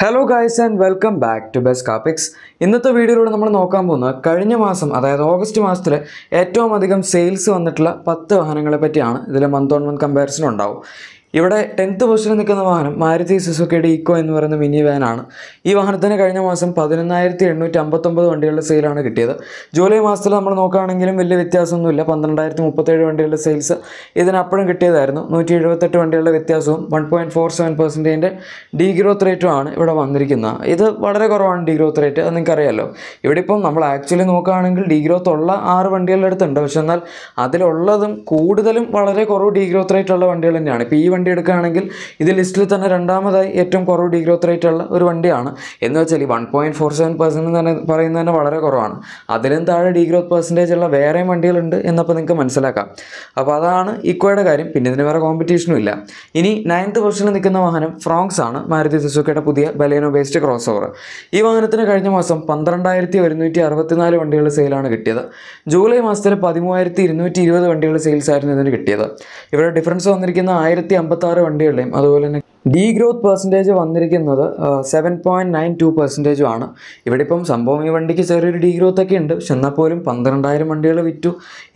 hello guys and welcome back to ബെസ് കാപ്പിക്സ് ഇന്നത്തെ വീഡിയോയിലൂടെ നമ്മൾ നോക്കാൻ പോകുന്നത് കഴിഞ്ഞ മാസം അതായത് ഓഗസ്റ്റ് മാസത്തിൽ ഏറ്റവും അധികം സെയിൽസ് വന്നിട്ടുള്ള പത്ത് വാഹനങ്ങളെ പറ്റിയാണ് ഇതിൽ മന്ത് ഓൺ മന്ത് കമ്പാരിസൺ ഉണ്ടാവും ഇവിടെ ടെൻത്ത് പൊസിഷനിൽ നിൽക്കുന്ന വാഹനം മാരുതി സുസുക്കിയുടെ ഇക്കോ എന്ന് പറയുന്ന മിനി വാനാണ് ഈ വാഹനത്തിന് കഴിഞ്ഞ മാസം പതിനൊന്നായിരത്തി എണ്ണൂറ്റി അമ്പത്തൊമ്പത് വണ്ടികളുടെ സെയിലാണ് കിട്ടിയത് ജൂലൈ മാസത്തിൽ നമ്മൾ നോക്കുകയാണെങ്കിലും വലിയ വ്യത്യാസമൊന്നുമില്ല പന്ത്രണ്ടായിരത്തി മുപ്പത്തേഴ് വണ്ടികളുടെ സെയിൽസ് ഇതിനപ്പോഴും കിട്ടിയതായിരുന്നു നൂറ്റി എഴുപത്തെട്ട് വണ്ടികളുടെ വ്യത്യാസവും വൺ പോയിൻറ്റ് ഫോർ സെവൻ പെർസെൻറ്റേജിൻ്റെ ഡി ഗ്രോത്ത് റേറ്റും ആണ് ഇവിടെ വന്നിരിക്കുന്നത് ഇത് വളരെ കുറവാണ് ഡി ഗ്രോത്ത് റേറ്റ് അത് നിങ്ങൾക്കറിയാമല്ലോ ഇവിടെ ഇപ്പം നമ്മൾ ആക്ച്വലി നോക്കുകയാണെങ്കിൽ ഡി ഗ്രോത്ത് ഉള്ള ആറ് വണ്ടികളുടെ അടുത്തുണ്ട് പക്ഷെ എന്നാൽ അതിലുള്ളതും കൂടുതലും വളരെ കുറവ് ഡി ഗ്രോത്ത് റേറ്റ് ഉള്ള വണ്ടികൾ തന്നെയാണ് ഇപ്പോൾ ഈ വണ്ടി വണ്ടി എടുക്കുകയാണെങ്കിൽ ഇത് ലിസ്റ്റിൽ തന്നെ രണ്ടാമതായി ഏറ്റവും കുറവ് ഗ്രോത്ത് റേറ്റ് ഉള്ള ഒരു വണ്ടിയാണ് എന്ന് വെച്ചാൽ ഈ one point four seven percent തന്നെ പറയുന്നത് തന്നെ വളരെ കുറവാണ് അതിലും താഴെ ഗ്രോത്ത് പെർസെൻറ്റേജ് ഉള്ള വേറെയും വണ്ടികളുണ്ട് എന്നപ്പോൾ നിങ്ങൾക്ക് മനസ്സിലാക്കാം അപ്പോൾ അതാണ് ഇക്കോയുടെ കാര്യം പിന്നെ ഇതിന് വേറെ കോമ്പറ്റീഷനും ഇല്ല ഇനി നയൻത്ത് പൊസിഷനിൽ നിൽക്കുന്ന വാഹനം ഫ്രോങ്സ് ആണ് മാരുതി സുസുക്കിയുടെ പുതിയ ബലേനോ ബേസ്ഡ് ക്രോസ് ഓവർ ഈ വാഹനത്തിന് കഴിഞ്ഞ മാസം പന്ത്രണ്ടായിരത്തി ഒരുന്നൂറ്റി അറുപത്തിനാല് വണ്ടികൾ സെയിലാണ് കിട്ടിയത് ജൂലൈ മാസത്തിൽ പതിമൂവായിരത്തി ഇരുന്നൂറ്റി ഇരുപത് വണ്ടികൾ സെയിൽസ് ആയിരുന്നു ഇതിന് കിട്ടിയത് ഇവിടെ ഡിഫറൻസ് വന്നിരിക്കുന്ന ആയിരത്തി എൺപത്താറ് വണ്ടികളുടെയും അതുപോലെ തന്നെ ഡീ ഗ്രോത്ത് പെർസെൻറ്റേജ് വന്നിരിക്കുന്നത് സെവൻ പോയിൻറ്റ് നയൻ ടു പെർസെൻറ്റേജും ആണ് ഇവിടെ ഇപ്പം സംഭവം ഈ വണ്ടിക്ക് ചെറിയൊരു ഡീ ഗ്രോത്ത് ഒക്കെ ഉണ്ട് പക്ഷെ എന്നാൽ പോലും പന്ത്രണ്ടായിരം വണ്ടികൾ വിറ്റു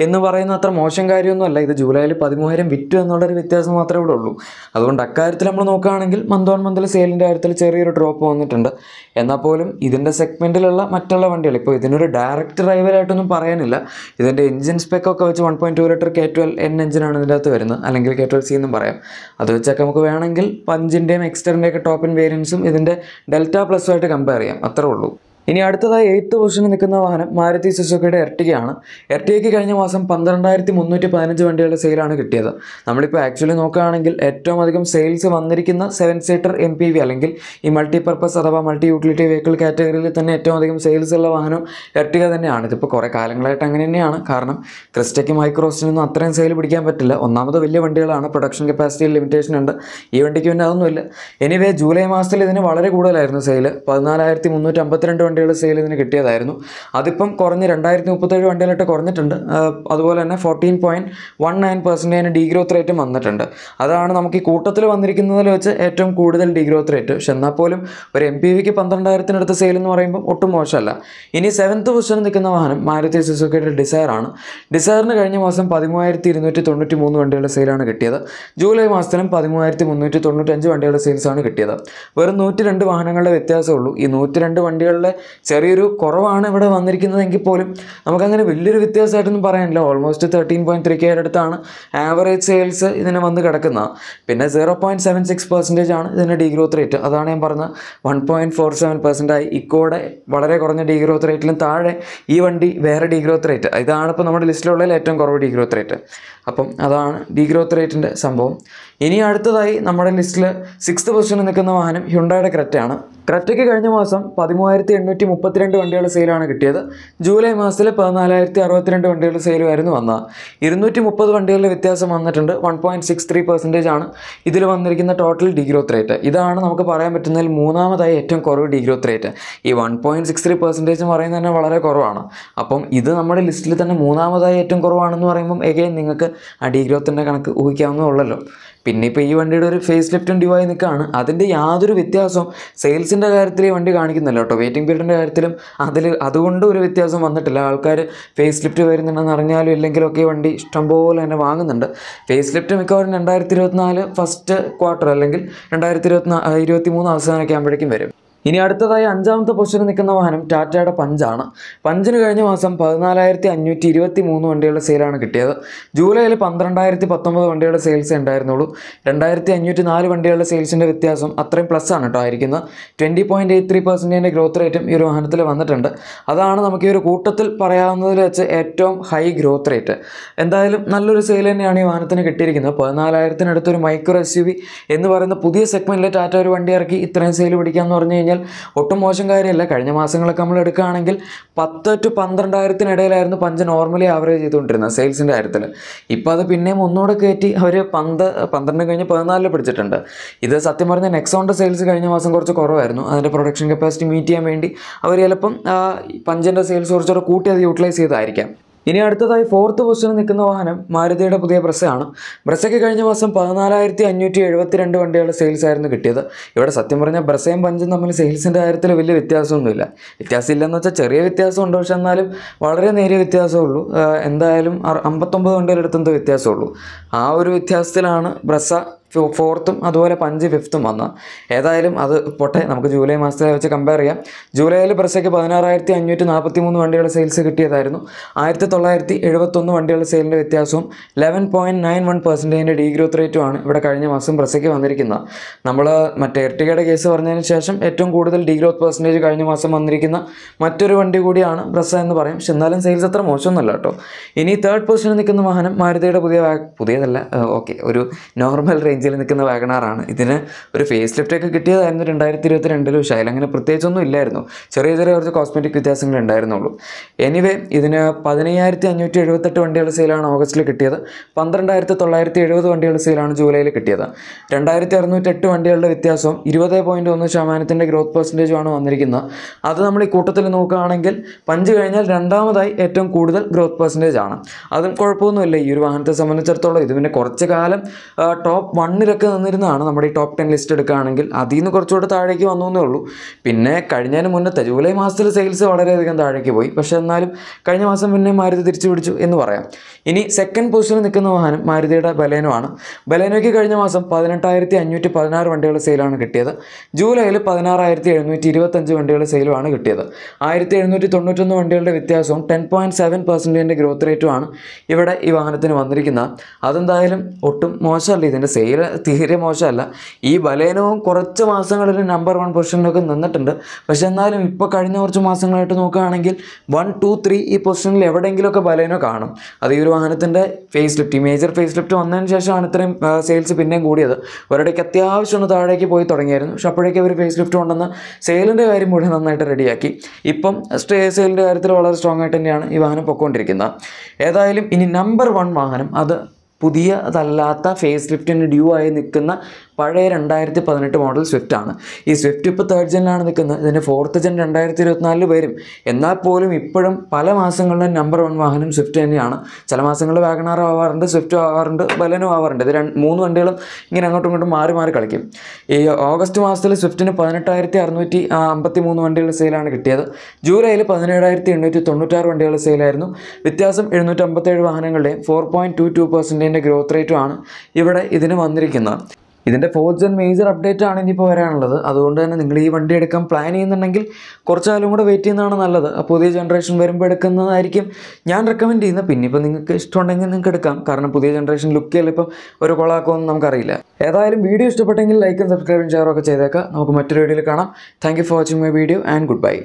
എന്ന് പറയുന്ന അത്ര മോശം കാര്യമൊന്നുമല്ല ഇത് ജൂലൈയിൽ പതിമൂവായിരം വിറ്റു എന്നുള്ളൊരു വ്യത്യാസം മാത്രമേ ഇവിടെ ഉള്ളൂ അതുകൊണ്ട് അക്കാര്യത്തിൽ നമ്മൾ നോക്കുകയാണെങ്കിൽ മന്ത് ഓൺ മന്തിൽ സെയിലിൻ്റെ കാര്യത്തിൽ ചെറിയൊരു ഡ്രോപ്പ് വന്നിട്ടുണ്ട് എന്നാൽ പോലും ഇതിൻ്റെ സെഗ്മെൻറ്റിലുള്ള മറ്റുള്ള വണ്ടികൾ ഇപ്പോൾ ഇതിനൊരു ഡയറക്റ്റ് ഡ്രൈവറായിട്ടൊന്നും പറയാനില്ല ഇതിൻ്റെ എഞ്ചിൻ സ്പെക്കൊക്കെ വെച്ച് one point two litre K twelve N എഞ്ചിനാണ് ഇതിൻ്റെ അകത്ത് വരുന്നത് അല്ലെങ്കിൽ കെ ട്വൽ സി എന്നും പറയാം അത് വെച്ചൊക്കെ നമുക്ക് വേണമെങ്കിൽ പഞ്ചിൻ്റെയും എക്സ്റ്ററിൻ്റെയൊക്കെ ടോപ്പ് വേരിയൻസും ഇതിൻ്റെ ഡെൽറ്റ പ്ലസ് ആയിട്ട് കമ്പയർ ചെയ്യാം അത്രേ ഉള്ളൂ ഇനി അടുത്തതായി എയ്ത്ത് പൊസിഷനിൽ നിൽക്കുന്ന വാഹനം മാരുതി സുസുക്കിയുടെ എർട്ടികയാണ് എർട്ടികയ്ക്ക് കഴിഞ്ഞ മാസം പന്ത്രണ്ടായിരത്തി മുന്നൂറ്റി പതിനഞ്ച് വണ്ടികളുടെ സെയിലാണ് കിട്ടിയത് നമ്മളിപ്പോൾ ആക്ച്വലി നോക്കുകയാണെങ്കിൽ ഏറ്റവും അധികം സെയിൽസ് വന്നിരിക്കുന്ന seven seater M P V അല്ലെങ്കിൽ ഈ മൾട്ടിപർപ്പസ് അഥവാ മൾട്ടി യൂട്ടിലിറ്റി വെഹിക്കിൾ കാറ്റഗറിയിൽ തന്നെ ഏറ്റവും അധികം സെയിൽസ് ഉള്ള വാഹനം എർട്ടിക തന്നെയാണ് ഇതിപ്പോൾ കുറേ കാലങ്ങളായിട്ട് അങ്ങനെ തന്നെയാണ് കാരണം ക്രിസ്റ്റയ്ക്ക് മൈക്രോസിനൊന്നും അത്രയും സെയിൽ പിടിക്കാൻ പറ്റില്ല ഒന്നാമത് വലിയ വണ്ടികളാണ് പ്രൊഡക്ഷൻ കപ്പാസിറ്റിയിൽ ലിമിറ്റേഷൻ ഉണ്ട് ഈ വണ്ടിക്ക് പിന്നെ അതൊന്നുമില്ല എനിവേ ജൂലൈ മാസത്തിൽ ഇതിന് വളരെ കൂടുതലായിരുന്നു സെയിൽ പതിനാലായിരത്തി മുന്നൂറ്റി വണ്ടികൾ സെയിൽ ഇതിന് കിട്ടിയതായിരുന്നു അതിപ്പം കുറഞ്ഞ് രണ്ടായിരത്തി മുപ്പത്തേഴ് വണ്ടികളായിട്ട് കുറഞ്ഞിട്ടുണ്ട് അതുപോലെ തന്നെ ഫോർട്ടീൻ പോയിൻറ്റ് വൺ നയൻ പെർസെൻറ്റേജിന് ഡീഗ്രോത്ത് റേറ്റും വന്നിട്ടുണ്ട് അതാണ് നമുക്ക് ഈ കൂട്ടത്തിൽ വന്നിരിക്കുന്നതിൽ വെച്ച് ഏറ്റവും കൂടുതൽ ഡീഗ്രോത്ത് റേറ്റ് പക്ഷെ എന്നാൽ പോലും ഒരു എം പി വിക്ക് പന്ത്രണ്ടായിരത്തിനടുത്ത് സെയിൽ എന്ന് പറയുമ്പോൾ ഒട്ടും മോശമല്ല ഇനി സെവൻത്ത് പൊസിഷൻ നിൽക്കുന്ന വാഹനം മാരുതി സുസുക്കിയുടെ ഡിസയർ ആണ് ഡിസയറിന് കഴിഞ്ഞ മാസം പതിമൂവായിരത്തി ഇരുന്നൂറ്റി തൊണ്ണൂറ്റി മൂന്ന് വണ്ടികളുടെ സെയിലാണ് കിട്ടിയത് ജൂലൈ മാസത്തിലും പതിമൂവായിരത്തി മുന്നൂറ്റി തൊണ്ണൂറ്റഞ്ച് വണ്ടികളുടെ സെയിൽസാണ് കിട്ടിയത് വെറും നൂറ്റി രണ്ട് വാഹനങ്ങളുടെ വ്യത്യാസമുള്ളൂ ഈ നൂറ്റി രണ്ട് വണ്ടികളുടെ ചെറിയൊരു കുറവാണ് ഇവിടെ വന്നിരിക്കുന്നതെങ്കിൽ പോലും നമുക്കങ്ങനെ വലിയൊരു വ്യത്യാസമായിട്ടൊന്നും പറയാനില്ല ഓൾമോസ്റ്റ് തേർട്ടീൻ പോയിൻറ്റ് ത്രീ കെയുടെ അടുത്താണ് ആവറേജ് സെയിൽസ് ഇതിനെ വന്ന് കിടക്കുന്നത് പിന്നെ zero point seven six percentage ആണ് ഇതിൻ്റെ ഗ്രോത്ത് റേറ്റ് അതാണ് ഞാൻ പറഞ്ഞത് വൺ പോയിൻറ്റ് ഫോർ സെവൻ ആയി ഇക്കോടെ വളരെ കുറഞ്ഞ ഗ്രോത്ത് റേറ്റിലും താഴെ ഈ വണ്ടി വേറെ ഗ്രോത്ത് റേറ്റ് ഇതാണ് ഇപ്പോൾ നമ്മുടെ ലിസ്റ്റിലുള്ള ഏറ്റവും കുറവ് ഗ്രോത്ത് റേറ്റ് അപ്പം അതാണ് ഗ്രോത്ത് റേറ്റിൻ്റെ സംഭവം ഇനി അടുത്തതായി നമ്മുടെ ലിസ്റ്റിൽ സിക്സ്ത് പൊസിഷനിൽ നിൽക്കുന്ന വാഹനം ഹ്യുണ്ടായുടെ ക്രെറ്റയാണ് ക്രെറ്റയ്ക്ക് കഴിഞ്ഞ മാസം പതിമൂവായിരത്തി എണ്ണൂറ്റി മുപ്പത്തിരണ്ട് വണ്ടികളുടെ സെയിലാണ് കിട്ടിയത് ജൂലൈ മാസത്തിൽ പതിനാലായിരത്തി അറുപത്തിരണ്ട് വണ്ടികളുടെ സെയിലുമായിരുന്നു വന്നത് ഇരുന്നൂറ്റി മുപ്പത് വണ്ടികളുടെ വ്യത്യാസം വന്നിട്ടുണ്ട് one point six three percentage ആണ് ഇതിൽ വന്നിരിക്കുന്ന ടോട്ടൽ ഡിഗ്രോത്ത് റേറ്റ് ഇതാണ് നമുക്ക് പറയാൻ പറ്റുന്നതിൽ മൂന്നാമതായി ഏറ്റവും കുറവ് ഡിഗ്രോത്ത് റേറ്റ് ഈ one point six three percentage പറയുന്നത് തന്നെ വളരെ കുറവാണ് അപ്പം ഇത് നമ്മുടെ ലിസ്റ്റിൽ തന്നെ മൂന്നാമതായി ഏറ്റവും കുറവാണെന്ന് പറയുമ്പം എഗെയിൻ നിങ്ങൾക്ക് ആ ഡി ഗ്രോത്തിൻ്റെ കണക്ക് ഉള്ളല്ലോ പിന്നെ ഇപ്പോൾ ഈ വണ്ടിയുടെ ഒരു ഫേസ് ലിഫ്റ്റും ഡിവായി നിൽക്കുകയാണ് അതിൻ്റെ യാതൊരു വ്യത്യാസവും സെയിൽസിൻ്റെ കാര്യത്തിൽ ഈ വണ്ടി കാണിക്കുന്നില്ല കേട്ടോ വെയിറ്റിംഗ് പീരീഡിൻ്റെ കാര്യത്തിലും അതിൽ അതുകൊണ്ട് ഒരു വ്യത്യാസം വന്നിട്ടില്ല ആൾക്കാർ ഫേസ് ലിഫ്റ്റ് വരുന്നുണ്ടെന്ന് അറിഞ്ഞാലും ഇല്ലെങ്കിലൊക്കെ ഒക്കെ ഈ വണ്ടി ഇഷ്ടംപോലെ തന്നെ വാങ്ങുന്നുണ്ട് ഫേസ് ലിഫ്റ്റ് മിക്കവാറും രണ്ടായിരത്തി ഇരുപത്തിനാല് ഫസ്റ്റ് ക്വാർട്ടർ അല്ലെങ്കിൽ രണ്ടായിരത്തി ഇരുപത്തി ഇരുപത്തി മൂന്ന് അവസാനമൊക്കെ ആകുമ്പോഴേക്കും വരും ഇനി അടുത്തതായി അഞ്ചാമത്തെ പൊസിഷനിൽ നിൽക്കുന്ന വാഹനം ടാറ്റയുടെ പഞ്ചാണ് പഞ്ചിന് കഴിഞ്ഞ മാസം പതിനാലായിരത്തി അഞ്ഞൂറ്റി ഇരുപത്തി മൂന്ന് വണ്ടികളുടെ സെയിലാണ് കിട്ടിയത് ജൂലൈയിൽ പന്ത്രണ്ടായിരത്തി പത്തൊമ്പത് വണ്ടികളുടെ സെയിൽസ് ഉണ്ടായിരുന്നുള്ളൂ രണ്ടായിരത്തി അഞ്ഞൂറ്റി നാല് വണ്ടികളുടെ സെയിൽസിൻ്റെ വ്യത്യാസം അത്രയും പ്ലസ് ആണ് കേട്ടോ ആയിരിക്കുന്നത് ട്വൻറ്റി പോയിൻറ്റ് എയ്റ്റ് ത്രീ പെർസെൻറ്റേജിൻ്റെ ഗ്രോത്ത് റേറ്റും ഈ ഒരു വാഹനത്തിൽ വന്നിട്ടുണ്ട് അതാണ് നമുക്ക് ഈ ഒരു കൂട്ടത്തിൽ പറയാവുന്നതിൽ വെച്ച് ഏറ്റവും ഹൈ ഗ്രോത്ത് റേറ്റ് എന്തായാലും നല്ലൊരു സെയിൽ തന്നെയാണ് ഈ വാഹനത്തിന് കിട്ടിയിരിക്കുന്നത് പതിനാലായിരത്തിനടുത്തൊരു മൈക്രോ എസ് യു വി എന്ന് പറയുന്ന പുതിയ സെഗ്മെൻറ്റിൽ ടാറ്റ ഒരു വണ്ടി ഇറക്കി ഇത്രയും സെയിൽ പിടിക്കാമെന്ന് പറഞ്ഞു കഴിഞ്ഞാൽ കഴിഞ്ഞാൽ ഒട്ടും മോശം കാര്യമല്ല കഴിഞ്ഞ മാസങ്ങളൊക്കെ നമ്മൾ എടുക്കുകയാണെങ്കിൽ പത്ത് ടു പന്ത്രണ്ടായിരത്തിനിടയിലായിരുന്നു പഞ്ച് നോർമലി ആവറേജ് ചെയ്തുകൊണ്ടിരുന്നത് സെയിൽസിൻ്റെ കാര്യത്തിൽ ഇപ്പോൾ അത് പിന്നെയും ഒന്നുകൂടെ കയറ്റി അവർ പന്ത് പന്ത്രണ്ട് കഴിഞ്ഞ് പതിനാലിൽ പിടിച്ചിട്ടുണ്ട് ഇത് സത്യം പറഞ്ഞാൽ നെക്സോണിൻ്റെ സെയിൽസ് കഴിഞ്ഞ മാസം കുറച്ച് കുറവായിരുന്നു അതിൻ്റെ പ്രൊഡക്ഷൻ കപ്പാസിറ്റി മീറ്റ് ചെയ്യാൻ വേണ്ടി അവർ ചിലപ്പം പഞ്ചിൻ്റെ സെയിൽസ് കുറച്ചുകൂടെ കൂട്ടി അത് യൂട്ടിലൈസ് ചെയ്തായിരിക്കാം ഇനി അടുത്തതായി ഫോർത്ത് പൊസിഷനിൽ നിൽക്കുന്ന വാഹനം മാരുതിയുടെ പുതിയ ബ്രസ്സയാണ് ബ്രസ്സയ്ക്ക് കഴിഞ്ഞ മാസം പതിനാലായിരത്തി അഞ്ഞൂറ്റി എഴുപത്തി രണ്ട് വണ്ടികളുടെ സെയിൽസ് ആയിരുന്നു കിട്ടിയത് ഇവിടെ സത്യം പറഞ്ഞാൽ ബ്രസ്സയും പഞ്ചും തമ്മിൽ സെയിൽസിൻ്റെ കാര്യത്തിൽ വലിയ വ്യത്യാസമൊന്നുമില്ല വ്യത്യാസം ഇല്ലെന്ന് വെച്ചാൽ ചെറിയ വ്യത്യാസമുണ്ട് പക്ഷേ എന്നാലും വളരെ നേരിയ വ്യത്യാസമുള്ളൂ എന്തായാലും അമ്പത്തൊമ്പത് വണ്ടികളുടെ വ്യത്യാസമുള്ളൂ ആ ഒരു വ്യത്യാസത്തിലാണ് ബ്രസ്സ ഫോർത്തും അതുപോലെ പഞ്ച് ഫിഫ്ത്തും വന്ന് ഏതായാലും അത് പോട്ടെ നമുക്ക് ജൂലൈ മാസത്തെ വെച്ച് കമ്പയർ ചെയ്യാം ജൂലൈയിൽ പെർസയ്ക്ക് പതിനാറായിരത്തി അഞ്ഞൂറ്റി നാൽപ്പത്തി മൂന്ന് വണ്ടികളുടെ സെയിൽസ് കിട്ടിയതായിരുന്നു ആയിരത്തി തൊള്ളായിരത്തി എഴുപത്തൊന്ന് വണ്ടികളുടെ സെയിലിൻ്റെ വ്യത്യാസവും ലെവൻ പോയിൻറ്റ് നയൻ വൺ പെർസെൻറ്റേജിൻ്റെ ഡീഗ്രോത്ത് റേറ്റുമാണ് ഇവിടെ കഴിഞ്ഞ മാസം പെർസയ്ക്ക് വന്നിരിക്കുന്നത് നമ്മൾ മറ്റേ എർട്ടികയുടെ കേസ് പറഞ്ഞതിന് ശേഷം ഏറ്റവും കൂടുതൽ ഗ്രോത്ത് പെർസെൻറ്റേജ് കഴിഞ്ഞ മാസം വന്നിരിക്കുന്ന മറ്റൊരു വണ്ടി കൂടിയാണ് ബ്രസ എന്ന് പറയും പക്ഷെ എന്നാലും സെയിൽസ് അത്ര മോശമൊന്നുമല്ല കേട്ടോ ഇനി തേർഡ് പൊസിഷനിൽ നിൽക്കുന്ന വാഹനം മാരുതിയുടെ പുതിയ പുതിയതല്ല ഓക്കെ ഒരു നോർമൽ റേഞ്ച് റേഞ്ചിൽ നിൽക്കുന്ന വാഗണാറാണ് ഇതിന് ഒരു ഫേസ് ഒക്കെ കിട്ടിയതായിരുന്നു രണ്ടായിരത്തി ഇരുപത്തി രണ്ടിൽ പക്ഷേ അതിലങ്ങനെ പ്രത്യേകിച്ചൊന്നും ഇല്ലായിരുന്നു ചെറിയ ചെറിയ കുറച്ച് കോസ്മെറ്റിക് വ്യത്യാസങ്ങൾ ഉണ്ടായിരുന്നുള്ളൂ എനിവേ ഇതിന് പതിനയ്യായിരത്തി അഞ്ഞൂറ്റി എഴുപത്തെട്ട് വണ്ടികളുടെ സെയിലാണ് ഓഗസ്റ്റിൽ കിട്ടിയത് പന്ത്രണ്ടായിരത്തി തൊള്ളായിരത്തി എഴുപത് വണ്ടികളുടെ സെയിലാണ് ജൂലൈയിൽ കിട്ടിയത് രണ്ടായിരത്തി അറുന്നൂറ്റെട്ട് വണ്ടികളുടെ വ്യത്യാസം ഇരുപത് പോയിൻറ്റ് ഒന്ന് ശതമാനത്തിൻ്റെ ഗ്രോത്ത് പെർസെൻറ്റേജുമാണ് വന്നിരിക്കുന്നത് അത് നമ്മൾ ഈ കൂട്ടത്തിൽ നോക്കുകയാണെങ്കിൽ പഞ്ച് കഴിഞ്ഞാൽ രണ്ടാമതായി ഏറ്റവും കൂടുതൽ ഗ്രോത്ത് പെർസെൻറ്റേജ് ആണ് അതും കുഴപ്പമൊന്നുമില്ല ഈ ഒരു വാഹനത്തെ സംബന്ധിച്ചിടത്തോളം ഇത് പിന്നെ കുറച്ച് കാലം ടോപ്പ് വൺ മണ്ണിലൊക്കെ നിന്നിരുന്നതാണ് നമ്മുടെ ഈ ടോപ്പ് ടെൻ ലിസ്റ്റ് എടുക്കുകയാണെങ്കിൽ അതിൽ നിന്ന് കുറച്ചുകൂടെ താഴേക്ക് വന്നു എന്നേ ഉള്ളൂ പിന്നെ കഴിഞ്ഞതിന് മുന്നത്തെ ജൂലൈ മാസത്തിൽ സെയിൽസ് വളരെയധികം താഴേക്ക് പോയി പക്ഷേ എന്നാലും കഴിഞ്ഞ മാസം പിന്നെ മാരുതി തിരിച്ചു പിടിച്ചു എന്ന് പറയാം ഇനി സെക്കൻഡ് പൊസിഷനിൽ നിൽക്കുന്ന വാഹനം മാരുതിയുടെ ബലേനോ ആണ് ബലേനോയ്ക്ക് കഴിഞ്ഞ മാസം പതിനെട്ടായിരത്തി അഞ്ഞൂറ്റി പതിനാറ് വണ്ടികളുടെ സെയിലാണ് കിട്ടിയത് ജൂലൈയിൽ പതിനാറായിരത്തി എഴുന്നൂറ്റി ഇരുപത്തഞ്ച് വണ്ടികളുടെ സെയിലുമാണ് കിട്ടിയത് ആയിരത്തി എഴുന്നൂറ്റി തൊണ്ണൂറ്റൊന്ന് വണ്ടികളുടെ വ്യത്യാസവും ടെൻ പോയിൻറ്റ് സെവൻ പെർസെൻറ്റേജിൻ്റെ ഗ്രോത്ത് റേറ്റുമാണ് ഇവിടെ ഈ വാഹനത്തിന് വന്നിരിക്കുന്നത് അതെന്തായാലും ഒട്ടും മോശമല്ല ഇതിൻ്റെ സെയിൽ തീരെ തീരെ മോശമല്ല ഈ ബലേനവും കുറച്ച് മാസങ്ങളിൽ നമ്പർ വൺ പൊസിഷനിലൊക്കെ നിന്നിട്ടുണ്ട് പക്ഷെ എന്നാലും ഇപ്പോൾ കഴിഞ്ഞ കുറച്ച് മാസങ്ങളായിട്ട് നോക്കുകയാണെങ്കിൽ വൺ ടു ത്രീ ഈ പൊസിഷനിൽ എവിടെയെങ്കിലുമൊക്കെ ബലേനോ കാണും അത് ഈ ഒരു വാഹനത്തിൻ്റെ facelift major facelift വന്നതിന് ശേഷമാണ് ഇത്രയും സെയിൽസ് പിന്നെയും കൂടിയത് ഒരിടയ്ക്ക് അത്യാവശ്യം ഒന്ന് താഴേക്ക് പോയി തുടങ്ങിയായിരുന്നു പക്ഷെ അപ്പോഴേക്ക് അവർ ഫേസ് ലിഫ്റ്റ് കൊണ്ടുവന്ന് സെയിലിൻ്റെ കാര്യം മുഴുവൻ നന്നായിട്ട് റെഡിയാക്കി ഇപ്പം സ്റ്റേ സെയിലിൻ്റെ കാര്യത്തിൽ വളരെ സ്ട്രോങ് ആയിട്ട് തന്നെയാണ് ഈ വാഹനം പൊക്കോണ്ടിരിക്കുന്നത് ഏതായാലും ഇനി നമ്പർ വൺ വാഹനം അത് പുതിയതല്ലാത്ത ഫേസ് ലിഫ്റ്റിന് ഡ്യൂ ആയി നിൽക്കുന്ന പഴയ രണ്ടായിരത്തി പതിനെട്ട് മോഡൽ സ്വിഫ്റ്റ് ആണ് ഈ സ്വിഫ്റ്റ് ഇപ്പോൾ തേർഡ് ജനിലാണ് നിൽക്കുന്നത് ഇതിൻ്റെ ഫോർത്ത് ജൻ രണ്ടായിരത്തി ഇരുപത്തിനാലിൽ വരും എന്നാൽ പോലും ഇപ്പോഴും പല മാസങ്ങളിലും നമ്പർ വൺ വാഹനം സ്വിഫ്റ്റ് തന്നെയാണ് ചില മാസങ്ങളിൽ വാഗണാർ ആവാറുണ്ട് സ്വിഫ്റ്റ് ആവാറുണ്ട് ബലനും ആവാറുണ്ട് ഇത് രണ്ട് മൂന്ന് വണ്ടികളും ഇങ്ങനെ അങ്ങോട്ടും ഇങ്ങോട്ടും മാറി മാറി കളിക്കും ഈ ഓഗസ്റ്റ് മാസത്തിൽ സ്വിഫ്റ്റിന് പതിനെട്ടായിരത്തി അറുന്നൂറ്റി അമ്പത്തി മൂന്ന് വണ്ടികളുടെ സെയിലാണ് കിട്ടിയത് ജൂലൈയിൽ പതിനേഴായിരത്തി എണ്ണൂറ്റി തൊണ്ണൂറ്റാറ് വണ്ടികളുടെ സെയിലായിരുന്നു വ്യത്യാസം എഴുന്നൂറ്റമ്പത്തേഴ് വാഹനങ്ങളുടെയും ഫോർ പോയിൻറ്റ് ടു ടു പെർസെൻറ്റേജിൻ്റെ ഗ്രോത്ത് റേറ്റുമാണ് ഇവിടെ ഇതിന് വന്നിരിക്കുന്നത് ഇതിൻ്റെ ഫോർത്ത് ജെൻ മേജർ അപ്ഡേറ്റ് ആണ് ഇനിയിപ്പോൾ വരാനുള്ളത് അതുകൊണ്ട് തന്നെ നിങ്ങൾ ഈ വണ്ടി എടുക്കാൻ പ്ലാൻ ചെയ്യുന്നുണ്ടെങ്കിൽ കുറച്ചാലും കൂടെ വെയിറ്റ് ചെയ്യുന്നതാണ് നല്ലത് പുതിയ ജനറേഷൻ വരുമ്പോൾ എടുക്കുന്നതായിരിക്കും ഞാൻ റെക്കമെൻഡ് ചെയ്യുന്നത് പിന്നെ ഇപ്പോൾ നിങ്ങൾക്ക് ഇഷ്ടമുണ്ടെങ്കിൽ നിങ്ങൾക്ക് എടുക്കാം കാരണം പുതിയ ജനറേഷൻ ലുക്ക് ചിലപ്പം ഒരു കൊളാക്കുമെന്ന് നമുക്കറിയില്ല ഏതായാലും വീഡിയോ ഇഷ്ടപ്പെട്ടെങ്കിൽ ലൈക്കും സബ്സ്ക്രൈബും ഷെയറും ഒക്കെ ചെയ്തേക്കാം നമുക്ക് മറ്റൊരു വീഡിയോയിൽ കാണാം thank for watching my video and good bye